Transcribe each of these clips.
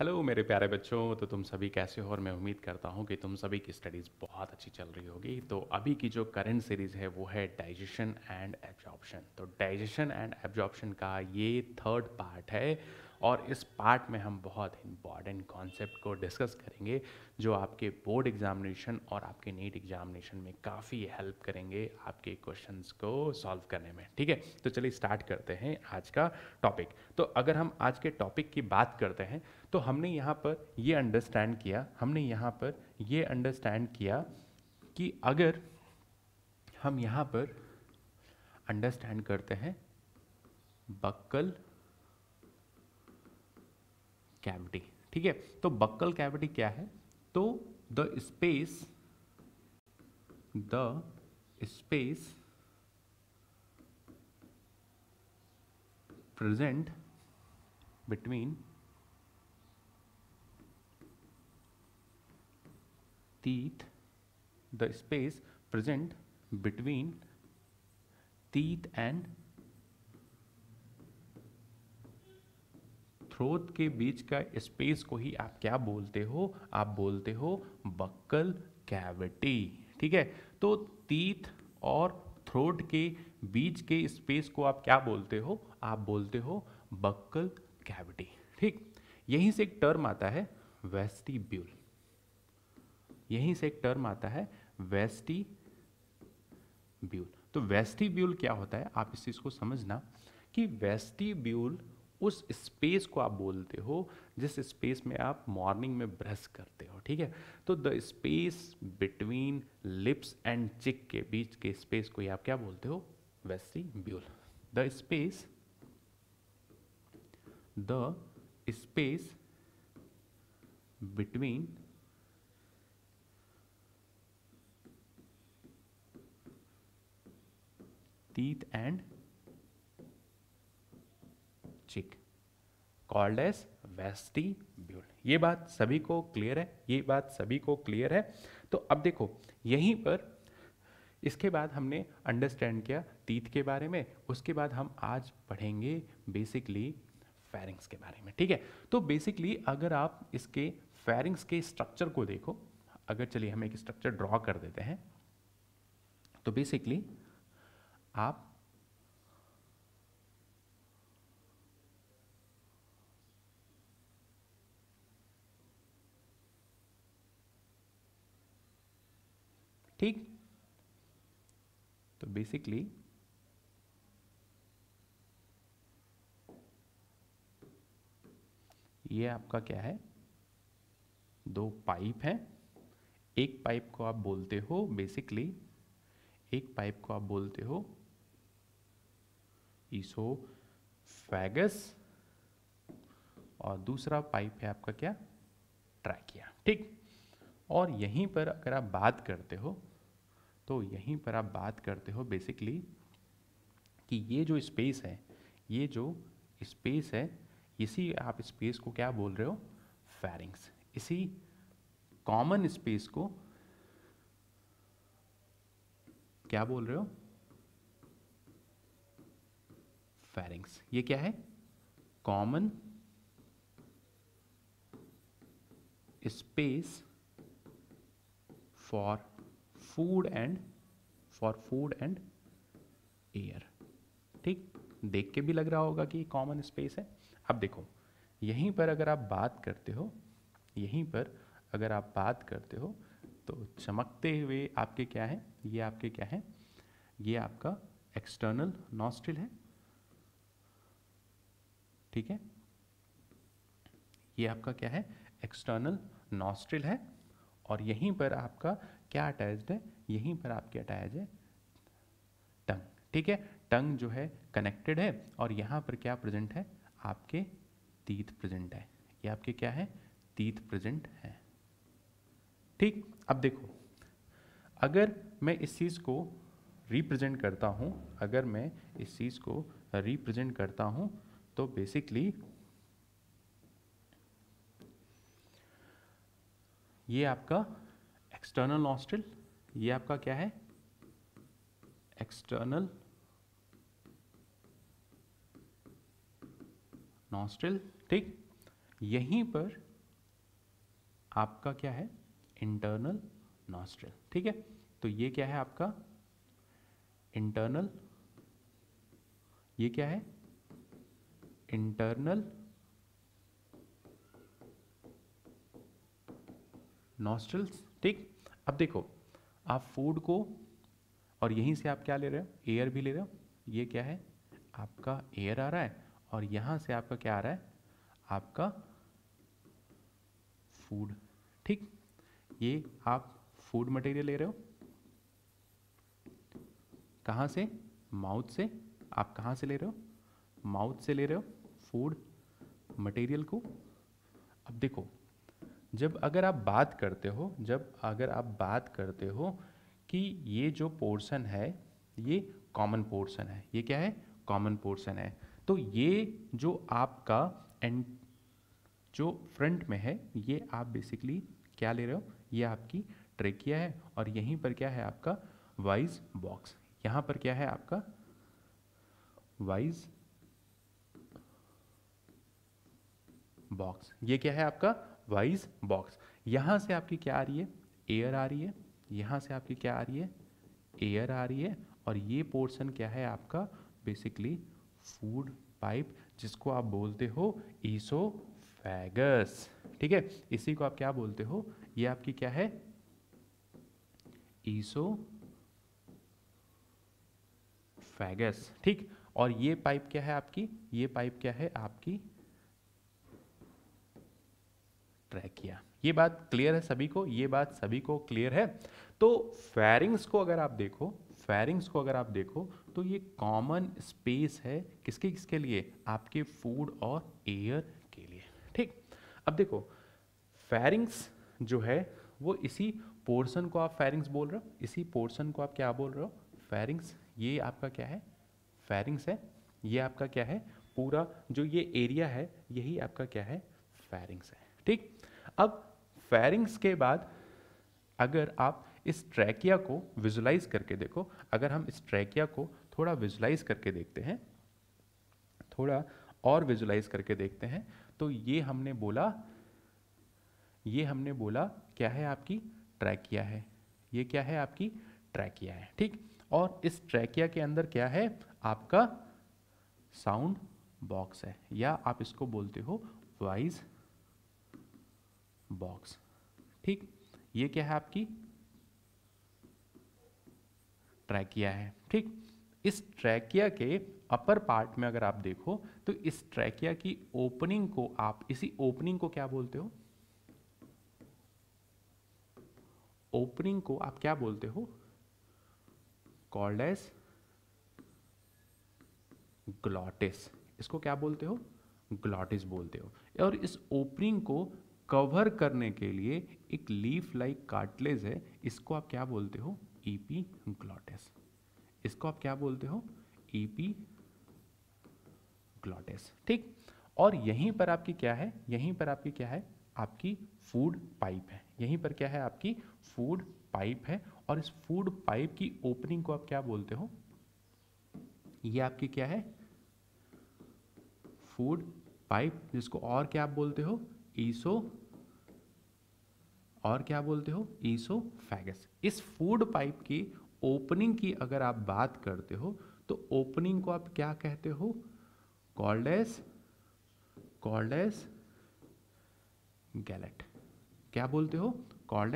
hello मेरे प्यारे बच्चों तो तुम सभी कैसे हो और मैं उम्मीद करता हूँ कि तुम सभी की स्टडीज़ बहुत अच्छी चल रही होगी तो अभी की जो करंट सीरीज़ है वो है डाइजेशन एंड एब्जॉर्प्शन तो डाइजेशन एंड एब्जॉर्प्शन का ये थर्ड पार्ट है और इस पार्ट में हम बहुत इम्पॉर्टेंट कॉन्सेप्ट को डिस्कस करेंगे जो आपके बोर्ड एग्जामिनेशन और आपके नीट एग्जामिनेशन में काफ़ी हेल्प करेंगे आपके क्वेश्चन को सॉल्व करने में ठीक है तो चलिए स्टार्ट करते हैं आज का टॉपिक तो अगर हम आज के टॉपिक की बात करते हैं तो हमने यहाँ पर ये अंडरस्टैंड किया हमने यहाँ पर ये अंडरस्टैंड किया कि अगर हम यहाँ पर अंडरस्टैंड करते हैं बक्कल कैविटी ठीक है तो बक्कल कैविटी क्या है तो the space the space present between teeth the space present between teeth and throat के बीच का स्पेस को ही आप क्या बोलते हो आप बोलते हो बक्कल कैविटी ठीक है तो तीत और थ्रोट के बीच के स्पेस को आप क्या बोलते हो आप बोलते हो बक्कल कैविटी ठीक यहीं से एक टर्म आता है वेस्टिब्यूल यहीं से एक टर्म आता है वेस्टिब्यूल तो वेस्टिब्यूल क्या होता है आप इस चीज़ को समझना कि वेस्टिब्यूल उस स्पेस को आप बोलते हो जिस स्पेस में आप मॉर्निंग में ब्रश करते हो ठीक है तो the space between lips and cheek के बीच के स्पेस को ही आप क्या बोलते हो ब्यूल the space the space between teeth and cheek called as vestibule ये बात सभी को क्लियर है ये बात सभी को क्लियर है तो अब देखो यहीं पर इसके बाद हमने अंडरस्टैंड किया तीत के बारे में उसके बाद हम आज पढ़ेंगे बेसिकली फेरिंग्स के बारे में ठीक है तो बेसिकली अगर आप इसके फेरिंग्स के स्ट्रक्चर को देखो अगर चलिए हम एक स्ट्रक्चर ड्रॉ कर देते हैं तो बेसिकली आप ठीक तो बेसिकली ये आपका क्या है दो पाइप है एक पाइप को आप बोलते हो बेसिकली एक पाइप को आप बोलते हो फैगस और दूसरा पाइप है आपका क्या ट्रैकिया ठीक और यहीं पर अगर आप बात करते हो तो यहीं पर आप बात करते हो बेसिकली कि ये जो स्पेस है ये जो स्पेस है इसी आप स्पेस को क्या बोल रहे हो फैरिंग्स इसी कॉमन स्पेस को क्या बोल रहे हो फैरिंग्स ये क्या है common space for food and for food and air ठीक देख के भी लग रहा होगा कि कॉमन स्पेस है अब देखो यहीं पर अगर आप बात करते हो यहीं पर अगर आप बात करते हो तो चमकते हुए आपके क्या है ये आपके क्या है ये आपका एक्सटर्नल नॉस्ट्रिल है ठीक है ये आपका क्या है एक्सटर्नल नॉस्ट्रिल है और यहीं पर आपका क्या अटैच्ड है यहीं पर आपकी अटैच है टंग ठीक है टंग जो है कनेक्टेड है और यहाँ पर क्या प्रेजेंट है आपके तीत प्रेजेंट है ये आपके क्या है तीत प्रेजेंट है ठीक अब देखो अगर मैं इस चीज़ को रिप्रेजेंट करता हूँ अगर मैं इस चीज़ को रिप्रेजेंट करता हूँ तो बेसिकली ये आपका एक्सटर्नल नॉस्ट्रिल ये आपका क्या है एक्सटर्नल नॉस्ट्रिल ठीक यहीं पर आपका क्या है इंटरनल नॉस्ट्रिल ठीक है तो ये क्या है आपका इंटरनल ये क्या है इंटरनल नॉस्ट्रिल्स ठीक अब देखो आप फूड को और यहीं से आप क्या ले रहे हो एयर भी ले रहे हो ये क्या है आपका एयर आ रहा है और यहां से आपका क्या आ रहा है आपका फूड ठीक ये आप फूड मटेरियल ले रहे हो कहाँ से माउथ से आप कहाँ से ले रहे हो माउथ से ले रहे हो फूड मटेरियल को अब देखो जब अगर आप बात करते हो जब अगर आप बात करते हो कि ये जो पोर्शन है ये कॉमन पोर्शन है ये क्या है कॉमन पोर्शन है तो ये जो आपका एंड जो फ्रंट में है ये आप बेसिकली क्या ले रहे हो ये आपकी ट्रेकिया है और यहीं पर क्या है आपका वाइज बॉक्स यहाँ पर क्या है आपका वाइज बॉक्स ये क्या है आपका वाइज बॉक्स यहाँ से आपकी क्या आ रही है एयर आ रही है यहाँ से आपकी क्या आ रही है एयर आ रही है और ये पोर्शन क्या है आपका बेसिकली फूड पाइप जिसको आप बोलते हो ईसोफेगस ठीक है इसी को आप क्या बोलते हो ये आपकी क्या है ईसो फैगस ठीक और ये पाइप क्या है आपकी ये पाइप क्या है आपकी ट्रैक किया ये बात क्लियर है सभी को ये बात सभी को क्लियर है तो फेरिंग्स को अगर आप देखो फेरिंग्स को अगर आप देखो तो ये कॉमन स्पेस है किसके किसके लिए आपके फूड और एयर के लिए ठीक अब देखो फेरिंग्स जो है वो इसी पोर्शन को आप फेरिंग्स बोल रहे हो इसी पोर्शन को आप क्या बोल रहे हो फेरिंग्स ये आपका क्या है फेरिंग्स है ये आपका क्या है पूरा जो ये एरिया है यही आपका क्या है फेरिंग्स है ठीक अब फेरिंग्स के बाद अगर आप इस ट्रैकिया को विजुलाइज करके देखो अगर हम इस ट्रैकिया को थोड़ा विजुलाइज करके देखते हैं थोड़ा और विजुलाइज करके देखते हैं तो ये हमने बोला ये हमने बोला क्या है आपकी ट्रैकिया है ये क्या है आपकी ट्रैकिया है ठीक और इस ट्रैकिया के अंदर क्या है आपका साउंड बॉक्स है या आप इसको बोलते हो वॉइस बॉक्स ठीक ये क्या है आपकी ट्रैकिया है ठीक इस ट्रैकिया के अपर पार्ट में अगर आप देखो तो इस ट्रैकिया की ओपनिंग को आप इसी ओपनिंग को क्या बोलते हो ओपनिंग को आप क्या बोलते हो कॉल्ड एस ग्लॉटिस इसको क्या बोलते हो ग्लॉटिस बोलते हो और इस ओपनिंग को कवर करने के लिए एक लीफ लाइक कार्टलेज है इसको आप क्या बोलते हो ईपी e ग्लॉटेस इसको आप क्या बोलते हो ईपी e ग्लॉटेस ठीक और यहीं पर आपकी क्या है यहीं पर आपकी क्या है आपकी फूड पाइप है यहीं पर क्या है आपकी फूड पाइप है और इस फूड पाइप की ओपनिंग को आप क्या बोलते हो ये आपकी क्या है फूड पाइप जिसको और क्या आप बोलते हो ईसो और क्या बोलते हो ईसोफेगस इस फूड पाइप की ओपनिंग की अगर आप बात करते हो तो ओपनिंग को आप क्या कहते हो कॉल्ड एज कॉल्ड गैलेट क्या बोलते हो कॉल्ड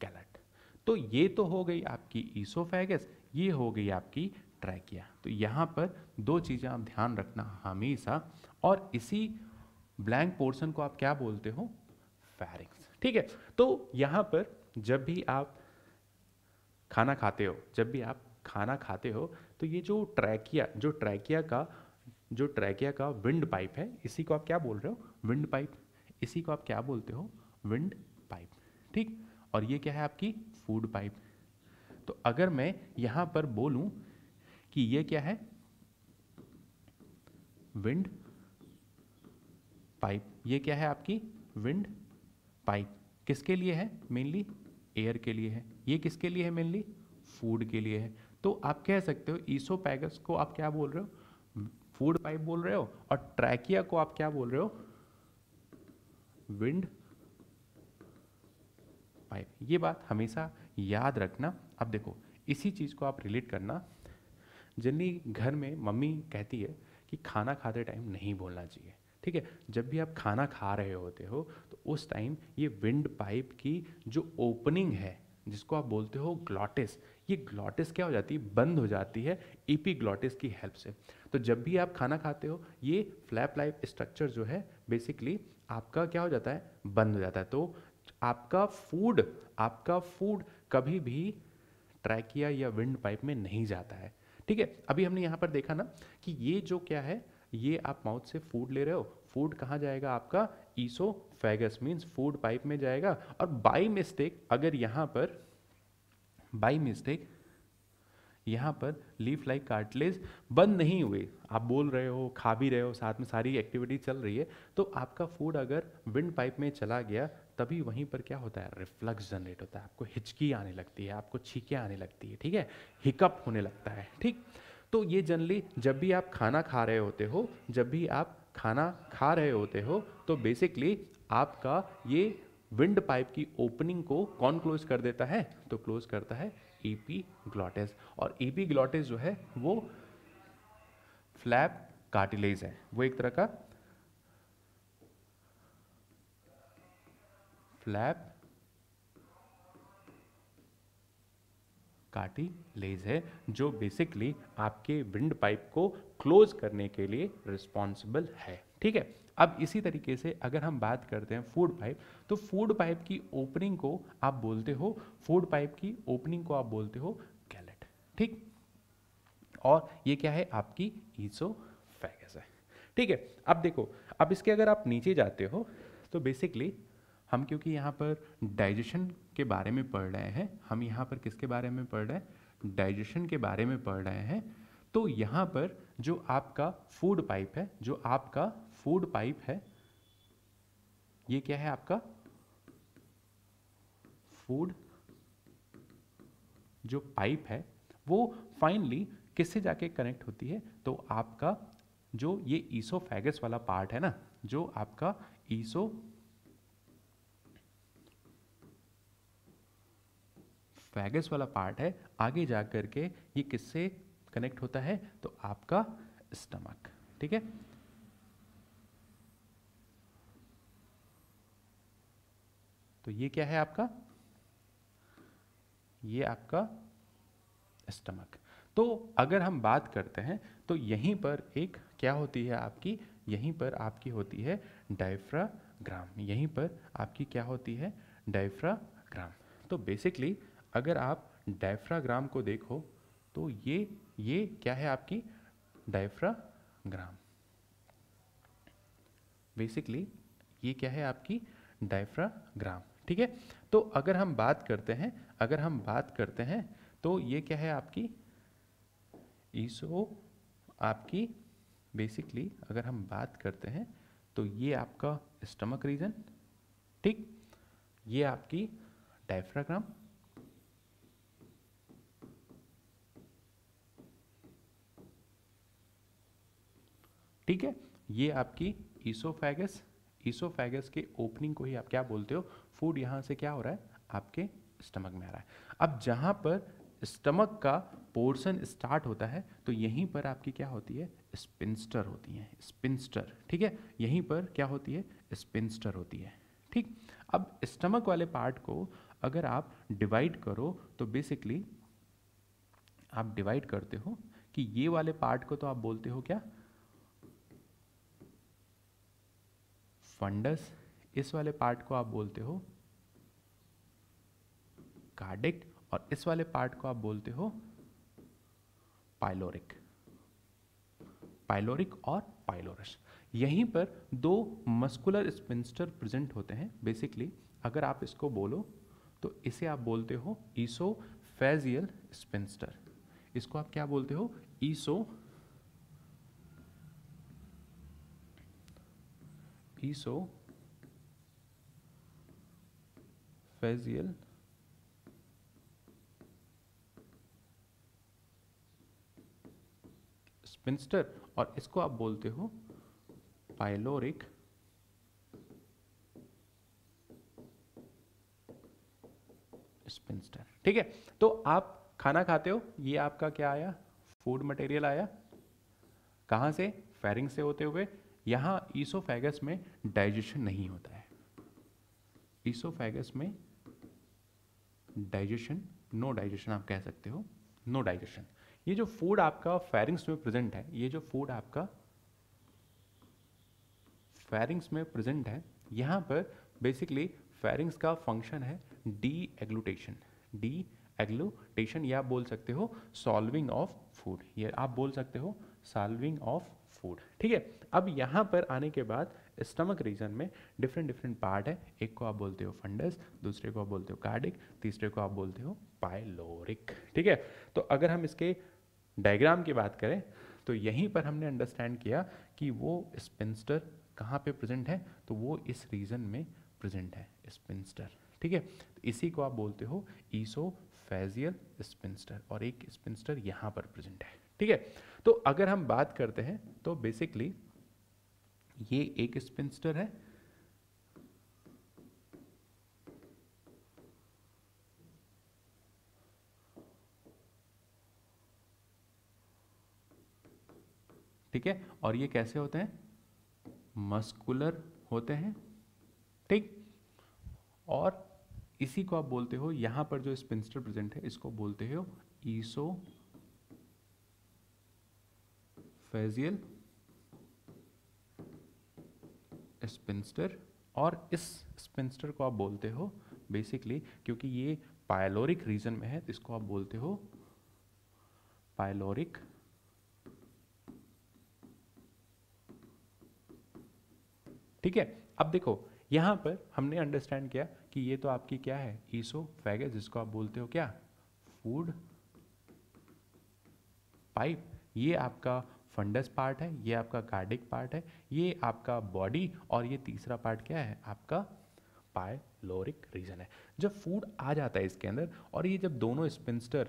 गैलेट तो ये तो हो गई आपकी ईसोफेगस ये हो गई आपकी ट्रैकिया तो यहाँ पर दो चीज़ें आप ध्यान रखना हमेशा और इसी ब्लैंक पोर्शन को आप क्या बोलते हो फैरिंग्स ठीक है तो यहाँ पर जब भी आप खाना खाते हो जब भी आप खाना खाते हो तो ये जो ट्रैकिया जो ट्रैकिया का जो ट्रैकिया का विंड पाइप है इसी को आप क्या बोल रहे हो विंड पाइप इसी को आप क्या बोलते हो विंड पाइप ठीक और ये क्या है आपकी फूड पाइप तो अगर मैं यहाँ पर बोलूँ कि ये क्या है विंड पाइप ये क्या है आपकी विंड पाइप किसके लिए है मेनली एयर के लिए है ये किसके लिए है मेनली फूड के लिए है तो आप कह सकते हो ईसो को आप क्या बोल रहे हो फूड पाइप बोल रहे हो और ट्रैकिया को आप क्या बोल रहे हो विंड पाइप ये बात हमेशा याद रखना अब देखो इसी चीज़ को आप रिलेट करना जनरली घर में मम्मी कहती है कि खाना खाते टाइम नहीं बोलना चाहिए ठीक है जब भी आप खाना खा रहे होते हो तो उस टाइम ये विंड पाइप की जो ओपनिंग है जिसको आप बोलते हो ग्लॉटिस ये ग्लॉटिस क्या हो जाती है बंद हो जाती है ग्लॉटिस e की हेल्प से तो जब भी आप खाना खाते हो ये फ्लैप लाइफ स्ट्रक्चर जो है बेसिकली आपका क्या हो जाता है बंद हो जाता है तो आपका फूड आपका फूड कभी भी ट्रैकिया या विंड पाइप में नहीं जाता है ठीक है अभी हमने यहाँ पर देखा ना कि ये जो क्या है ये आप माउथ से फूड ले रहे हो फूड कहाँ जाएगा आपका oesophagus means food pipe में जाएगा और बाई मिस्टेक अगर यहाँ पर बाई मिस्टेक यहाँ पर लीफ लाइक कार्टलेज बंद नहीं हुए आप बोल रहे हो खा भी रहे हो साथ में सारी एक्टिविटी चल रही है तो आपका फूड अगर विंड पाइप में चला गया तभी वहीं पर क्या होता है रिफ्लक्स जनरेट होता है आपको हिचकी आने लगती है आपको छीके आने लगती है ठीक है हिकअप होने लगता है ठीक तो ये जनरली जब भी आप खाना खा रहे होते हो जब भी आप खाना खा रहे होते हो तो बेसिकली आपका ये विंड पाइप की ओपनिंग को कौन क्लोज कर देता है तो क्लोज करता है ग्लॉटेज e और ग्लॉटेज e जो है वो फ्लैप कार्टिलेज है वो एक तरह का फ्लैप कार्टिलेज है जो बेसिकली आपके विंड पाइप को क्लोज करने के लिए रिस्पॉन्सिबल है ठीक है अब इसी तरीके से अगर हम बात करते हैं फूड पाइप तो फूड पाइप की ओपनिंग को आप बोलते हो फूड पाइप की ओपनिंग को आप बोलते हो गैलेट ठीक और ये क्या है आपकी ईसो है ठीक है अब देखो अब इसके अगर आप नीचे जाते हो तो बेसिकली हम क्योंकि यहाँ पर डाइजेशन के बारे में पढ़ रहे हैं हम यहाँ पर किसके बारे में पढ़ रहे हैं डाइजेशन के बारे में पढ़ रहे हैं तो यहाँ पर जो आपका फूड पाइप है जो आपका फूड पाइप है ये क्या है आपका फूड जो पाइप है वो फाइनली किससे जाके कनेक्ट होती है तो आपका जो ये ईसोफेगस वाला पार्ट है ना जो आपका ईसो फैगस वाला पार्ट है आगे जा कर के ये किससे कनेक्ट होता है तो आपका स्टमक ठीक है तो ये क्या है आपका ये आपका स्टमक तो अगर हम बात करते हैं तो यहीं पर एक क्या होती है आपकी यहीं पर आपकी होती है डायफ्राग्राम यहीं पर आपकी क्या होती है डायफ्राग्राम तो बेसिकली अगर आप डायफ्राग्राम को देखो तो ये ये क्या है आपकी डायफ्राग्राम बेसिकली ये क्या है आपकी डायफ्राग्राम ठीक है तो अगर हम बात करते हैं अगर हम बात करते हैं तो ये क्या है आपकी ईसो आपकी बेसिकली अगर हम बात करते हैं तो ये आपका स्टमक रीजन ठीक ये आपकी डायफ्राग्राम ठीक है ये आपकी ईसोफेगस ईसोफेगस के ओपनिंग को ही आप क्या बोलते हो फूड यहाँ से क्या हो रहा है आपके स्टमक में आ रहा है अब जहाँ पर स्टमक का पोर्शन स्टार्ट होता है तो यहीं पर आपकी क्या होती है स्पिंस्टर होती है स्पिंस्टर ठीक है यहीं पर क्या होती है स्पिंस्टर होती है ठीक अब स्टमक वाले पार्ट को अगर आप डिवाइड करो तो बेसिकली आप डिवाइड करते हो कि ये वाले पार्ट को तो आप बोलते हो क्या फंडस इस वाले पार्ट को आप बोलते हो कार्डिक और इस वाले पार्ट को आप बोलते हो पाइलोरिक पाइलोरिक और पाइलोरस यहीं पर दो मस्कुलर स्पिंस्टर प्रेजेंट होते हैं बेसिकली अगर आप इसको बोलो तो इसे आप बोलते हो ईसो फेजियल स्पिंस्टर इसको आप क्या बोलते हो ईसो ईसो फेजियल स्पिंस्टर और इसको आप बोलते हो पाइलोरिक स्पिंस्टर ठीक है तो आप खाना खाते हो ये आपका क्या आया फूड मटेरियल आया कहां से फेरिंग से होते हुए यहां ईसोफेगस में डाइजेशन नहीं होता है ईसोफेगस में डाइजेशन नो डाइजेशन आप कह सकते हो नो no डाइजेशन ये जो फूड आपका फेरिंग्स में प्रेजेंट है ये जो फूड आपका फेरिंग्स में प्रेजेंट है यहां पर बेसिकली फेरिंग्स का फंक्शन है डी एग्लूटेशन डी एग्लूटेशन या बोल सकते हो सॉल्विंग ऑफ फूड ये आप बोल सकते हो सॉल्विंग ऑफ फूड ठीक है अब यहाँ पर आने के बाद स्टमक रीजन में डिफरेंट डिफरेंट पार्ट है एक को आप बोलते हो फंडस दूसरे को आप बोलते हो कार्डिक तीसरे को आप बोलते हो पायलोरिक ठीक है तो अगर हम इसके डायग्राम की बात करें तो यहीं पर हमने अंडरस्टैंड किया कि वो स्पिंस्टर कहाँ पे प्रेजेंट है तो वो इस रीजन में प्रेजेंट है स्पिंस्टर ठीक है तो इसी को आप बोलते हो ईसो फैजियल स्पिंस्टर और एक स्पिंस्टर यहाँ पर प्रेजेंट है ठीक है तो अगर हम बात करते हैं तो बेसिकली ये एक स्पिंस्टर है ठीक है और ये कैसे होते हैं मस्कुलर होते हैं ठीक और इसी को आप बोलते हो यहां पर जो स्पिंस्टर प्रेजेंट है इसको बोलते हो ईसो फैजियल स्पिंस्टर और इस स्पिंस्टर को आप बोलते हो बेसिकली क्योंकि ये पायलोरिक रीजन में है तो इसको आप बोलते हो पायलोरिक ठीक है अब देखो यहां पर हमने अंडरस्टैंड किया कि ये तो आपकी क्या है ईसो फैगे जिसको आप बोलते हो क्या फूड पाइप ये आपका फंडस पार्ट है ये आपका कार्डिक पार्ट है ये आपका बॉडी और ये तीसरा पार्ट क्या है आपका पायलोरिक रीजन है जब फूड आ जाता है इसके अंदर और ये जब दोनों स्पिंस्टर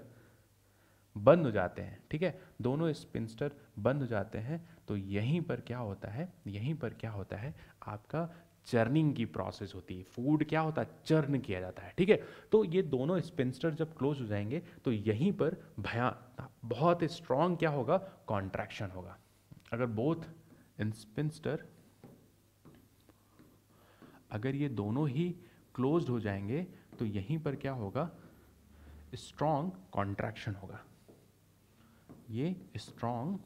बंद हो जाते हैं ठीक है दोनों स्पिंस्टर बंद हो जाते हैं तो यहीं पर क्या होता है यहीं पर क्या होता है आपका चर्निंग की प्रोसेस होती है फूड क्या होता है चर्न किया जाता है ठीक है तो ये दोनों स्पेंस्टर जब क्लोज हो जाएंगे तो यहीं पर भयान बहुत स्ट्रांग क्या होगा कॉन्ट्रैक्शन होगा अगर बोथ इन स्पिंस्टर अगर ये दोनों ही क्लोज हो जाएंगे तो यहीं पर क्या होगा स्ट्रांग कॉन्ट्रैक्शन होगा ये स्ट्रांग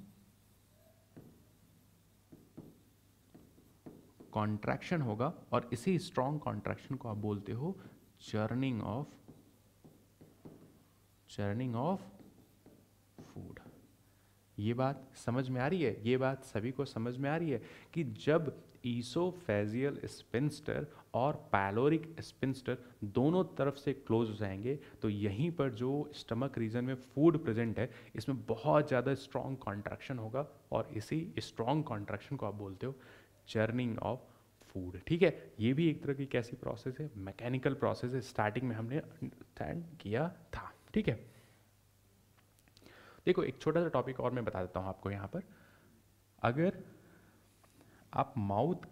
कॉन्ट्रैक्शन होगा और इसी स्ट्रॉन्ग कॉन्ट्रैक्शन को आप बोलते हो churning of churning of food ये बात समझ में आ रही है ये बात सभी को समझ में आ रही है कि जब ईसोफेजियल स्पिंस्टर और पैलोरिक स्पिंस्टर दोनों तरफ से क्लोज हो जाएंगे तो यहीं पर जो स्टमक रीजन में फूड प्रेजेंट है इसमें बहुत ज़्यादा स्ट्रॉन्ग कॉन्ट्रैक्शन होगा और इसी स्ट्रॉन्ग कॉन्ट्रैक्शन को आप बोलते हो चर्निंग ऑफ फूड ठीक है ये भी एक तरह की कैसी प्रोसेस है मैकेनिकल प्रोसेस है स्टार्टिंग में हमने अंडरस्टैंड किया था ठीक है देखो एक छोटा सा टॉपिक और मैं बता देता हूँ आपको यहाँ पर अगर आप माउथ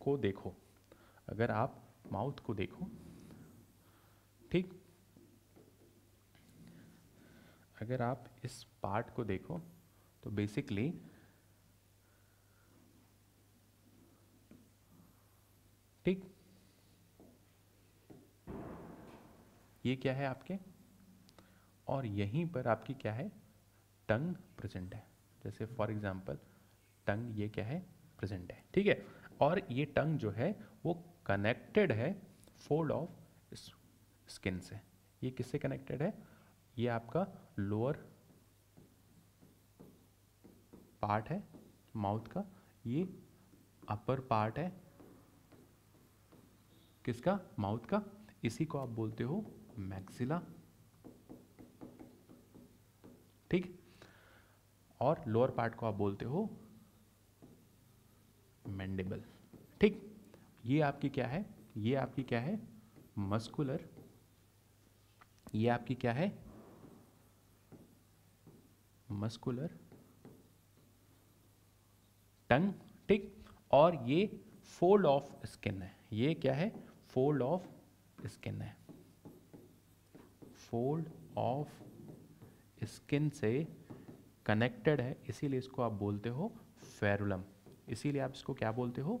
को देखो अगर आप माउथ को देखो ठीक अगर आप इस पार्ट को देखो तो बेसिकली ठीक ये क्या है आपके और यहीं पर आपकी क्या है टंग प्रेजेंट है जैसे फॉर एग्जाम्पल टंग ये क्या है प्रेजेंट है ठीक है और ये टंग जो है वो कनेक्टेड है फोल्ड ऑफ स्किन से ये किससे कनेक्टेड है ये आपका लोअर पार्ट है माउथ का ये अपर पार्ट है किसका माउथ का इसी को आप बोलते हो मैक्सिला ठीक और लोअर पार्ट को आप बोलते हो मैंडेबल ठीक ये आपकी क्या है ये आपकी क्या है मस्कुलर ये आपकी क्या है मस्कुलर टंग ठीक और ये फोल्ड ऑफ स्किन है ये क्या है फोल्ड ऑफ स्किन है फोल्ड ऑफ स्किन से कनेक्टेड है इसीलिए इसको आप बोलते हो फेरुलम इसीलिए आप इसको क्या बोलते हो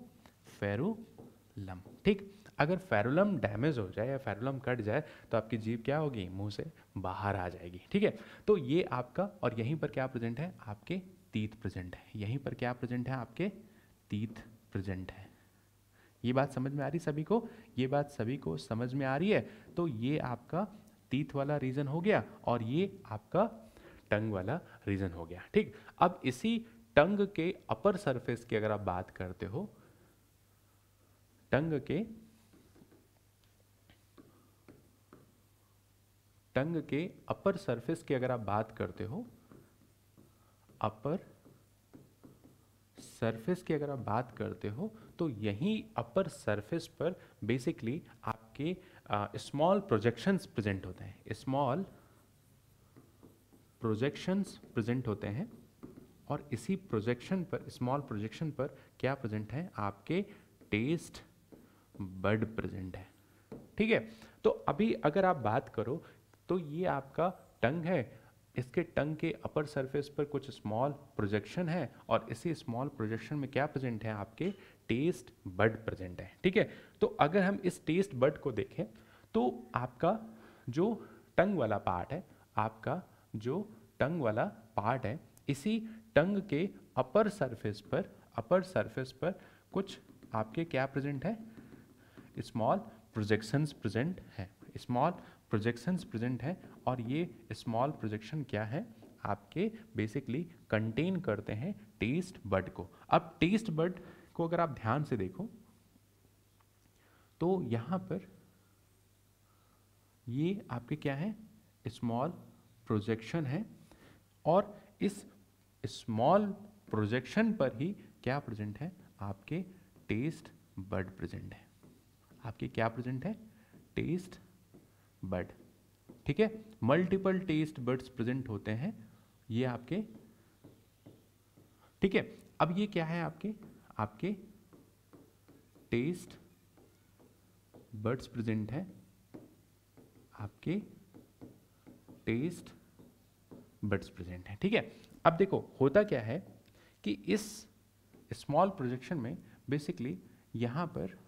फेरुलम ठीक अगर फेरुलम डैमेज हो जाए या फेरुलम कट जाए तो आपकी जीभ क्या होगी मुंह से बाहर आ जाएगी ठीक है तो ये आपका और यहीं पर क्या प्रेजेंट है आपके तीत प्रेजेंट है यहीं पर क्या प्रेजेंट है आपके तीत प्रेजेंट है ये बात समझ में आ रही सभी को ये बात सभी को समझ में आ रही है तो ये आपका तीत वाला रीज़न हो गया और ये आपका टंग वाला रीज़न हो गया ठीक अब इसी टंग के अपर सरफेस की अगर आप बात करते हो टंग के टंग के अपर सरफेस की अगर आप बात करते हो अपर सरफेस की अगर आप बात करते हो तो यही अपर सरफेस पर बेसिकली आपके स्मॉल प्रोजेक्शंस प्रेजेंट होते हैं स्मॉल प्रोजेक्शंस प्रेजेंट होते हैं और इसी प्रोजेक्शन पर स्मॉल प्रोजेक्शन पर क्या प्रेजेंट है आपके टेस्ट बड प्रेजेंट है ठीक है तो अभी अगर आप बात करो तो ये आपका टंग है इसके टंग के अपर सरफेस पर कुछ स्मॉल प्रोजेक्शन है और इसी स्मॉल प्रोजेक्शन में क्या प्रेजेंट है आपके टेस्ट बर्ड प्रेजेंट है ठीक है तो अगर हम इस टेस्ट बर्ड को देखें तो आपका जो टंग वाला पार्ट है आपका जो टंग वाला पार्ट है इसी टंग के अपर सरफेस पर अपर सरफेस पर कुछ आपके क्या प्रेजेंट है स्मॉल प्रोजेक्शंस प्रेजेंट है स्मॉल प्रोजेक्शंस प्रेजेंट है और ये स्मॉल प्रोजेक्शन क्या है आपके बेसिकली कंटेन करते हैं टेस्ट बर्ड को अब टेस्ट बर्ड को अगर आप ध्यान से देखो तो यहां पर ये आपके क्या है स्मॉल प्रोजेक्शन है और इस स्मॉल प्रोजेक्शन पर ही क्या प्रेजेंट है आपके टेस्ट बर्ड प्रेजेंट है आपके क्या प्रेजेंट है टेस्ट बर्ड ठीक है मल्टीपल टेस्ट बर्ड्स प्रेजेंट होते हैं ये आपके ठीक है अब ये क्या है आपके आपके टेस्ट बर्ड्स प्रेजेंट है आपके टेस्ट बर्ड्स प्रेजेंट है ठीक है अब देखो होता क्या है कि इस स्मॉल प्रोजेक्शन में बेसिकली यहां पर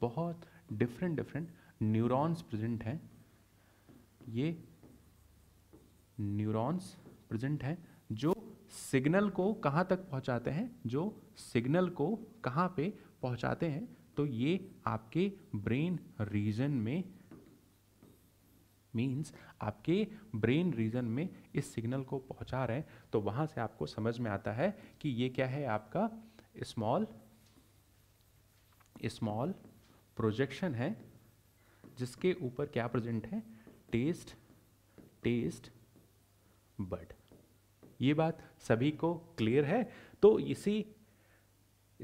बहुत डिफरेंट डिफरेंट न्यूरॉन्स प्रेजेंट हैं ये न्यूरॉन्स प्रेजेंट हैं जो सिग्नल को कहाँ तक पहुँचाते हैं जो सिग्नल को कहाँ पे पहुँचाते हैं तो ये आपके ब्रेन रीजन में मींस आपके ब्रेन रीजन में इस सिग्नल को पहुंचा रहे हैं तो वहाँ से आपको समझ में आता है कि ये क्या है आपका स्मॉल स्मॉल प्रोजेक्शन है जिसके ऊपर क्या प्रेजेंट है टेस्ट टेस्ट बड ये बात सभी को क्लियर है तो इसी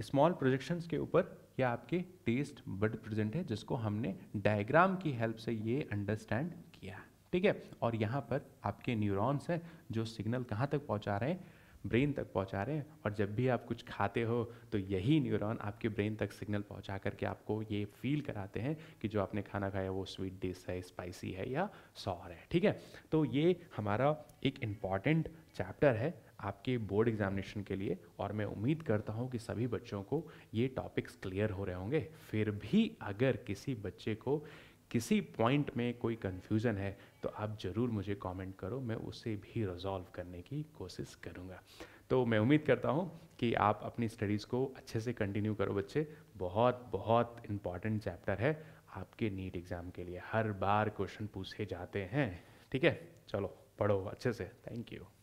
स्मॉल प्रोजेक्शंस के ऊपर यह आपके टेस्ट बड प्रेजेंट है जिसको हमने डायग्राम की हेल्प से ये अंडरस्टैंड किया ठीक है और यहाँ पर आपके न्यूरॉन्स हैं जो सिग्नल कहाँ तक पहुँचा रहे हैं ब्रेन तक पहुंचा रहे हैं और जब भी आप कुछ खाते हो तो यही न्यूरॉन आपके ब्रेन तक सिग्नल पहुंचा करके आपको ये फील कराते हैं कि जो आपने खाना खाया वो स्वीट डिश है स्पाइसी है या सॉर है ठीक है तो ये हमारा एक इम्पॉर्टेंट चैप्टर है आपके बोर्ड एग्जामिनेशन के लिए और मैं उम्मीद करता हूँ कि सभी बच्चों को ये टॉपिक्स क्लियर हो रहे होंगे फिर भी अगर किसी बच्चे को किसी पॉइंट में कोई कन्फ्यूज़न है तो आप ज़रूर मुझे कमेंट करो मैं उसे भी रिजॉल्व करने की कोशिश करूँगा तो मैं उम्मीद करता हूँ कि आप अपनी स्टडीज़ को अच्छे से कंटिन्यू करो बच्चे बहुत बहुत इम्पॉर्टेंट चैप्टर है आपके नीट एग्ज़ाम के लिए हर बार क्वेश्चन पूछे जाते हैं ठीक है चलो पढ़ो अच्छे से थैंक यू